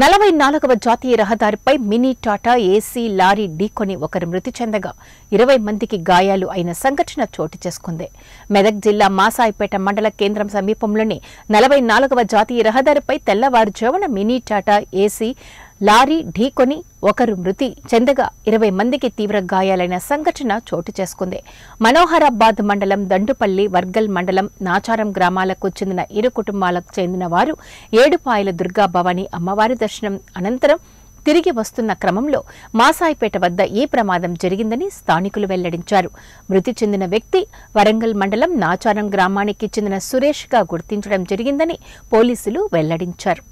నలభై నాలుగవ జాతీయ రహదారిపై మినీ టాటా ఏసీ లారీ ఢీకొని ఒకరు మృతి చెందగా ఇరవై మందికి గాయాలు అయిన సంఘటన చోటు చేసుకుంది మెదక్ జిల్లా మాసాయిపేట మండల కేంద్రం సమీపంలోని నలభై నాలుగవ జాతీయ రహదారిపై తెల్లవారుజామున మినీ టాటా ఏసీ లారీ ఢీకొని ఒకరు మృతి చెందగా ఇరవై మందికి తీవ్ర గాయాలైన సంఘటన చోటు చేసుకుంది మనోహరాబాద్ మండలం దండుపల్లి వర్గల్ మండలం నాచారం గ్రామాలకు చెందిన ఇరు కుటుంబాలకు చెందిన వారు ఏడుపాయల దుర్గా భవానీ అమ్మవారి దర్శనం అనంతరం తిరిగి వస్తున్న క్రమంలో మాసాయిపేట వద్ద ఈ ప్రమాదం జరిగిందని స్థానికులు వెల్లడించారు మృతి చెందిన వ్యక్తి వరంగల్ మండలం నాచారం గ్రామానికి చెందిన సురేష్గా గుర్తించడం జరిగిందని పోలీసులు వెల్లడించారు